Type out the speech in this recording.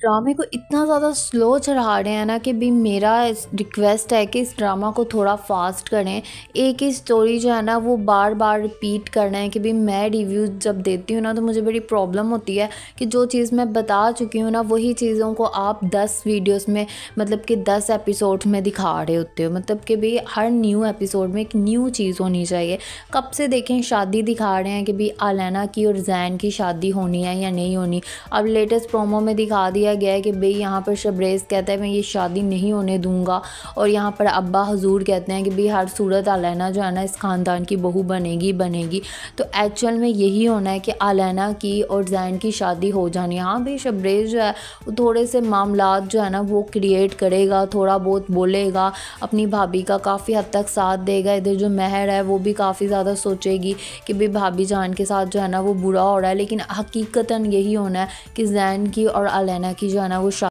ड्रामे को इतना ज़्यादा स्लो चढ़ा रहे हैं ना कि भी मेरा रिक्वेस्ट है कि इस ड्रामा को थोड़ा फास्ट करें एक ही स्टोरी जो है ना वो बार बार रिपीट करना है कि भी मैं रिव्यू जब देती हूँ ना तो मुझे बड़ी प्रॉब्लम होती है कि जो चीज़ मैं बता चुकी हूँ ना वही चीज़ों को आप दस वीडियोज़ में मतलब कि दस एपिसोड में दिखा रहे होते हो मतलब कि भाई हर न्यू एपिसोड में एक न्यू चीज़ होनी चाहिए कब से देखें शादी दिखा रहे हैं कि भाई आलैना की और जैन की शादी होनी है या नहीं होनी अब लेटेस्ट प्रोमो में दिखा दी दिया गया है कि भाई यहाँ पर शबरेज़ कहता है मैं ये शादी नहीं होने दूंगा और यहाँ पर अब्बा हजूर कहते हैं कि भाई हर सूरत आलैना जो है ना इस ख़ानदान की बहू बनेगी बनेगी तो एक्चुअल में यही होना है कि आलैना की और जैन की शादी हो जानी हाँ भाई शबरेज़ जो है वो थोड़े से मामला जो है ना वो क्रिएट करेगा थोड़ा बहुत बोलेगा अपनी भाभी का काफ़ी हद तक साथ देगा इधर जो महर है वो भी काफ़ी ज़्यादा सोचेगी कि भाई भाभी जान के साथ जो है ना वो बुरा हो रहा है लेकिन हकीकता यही होना है कि जैन की और अलैना aqui Joana Rocha.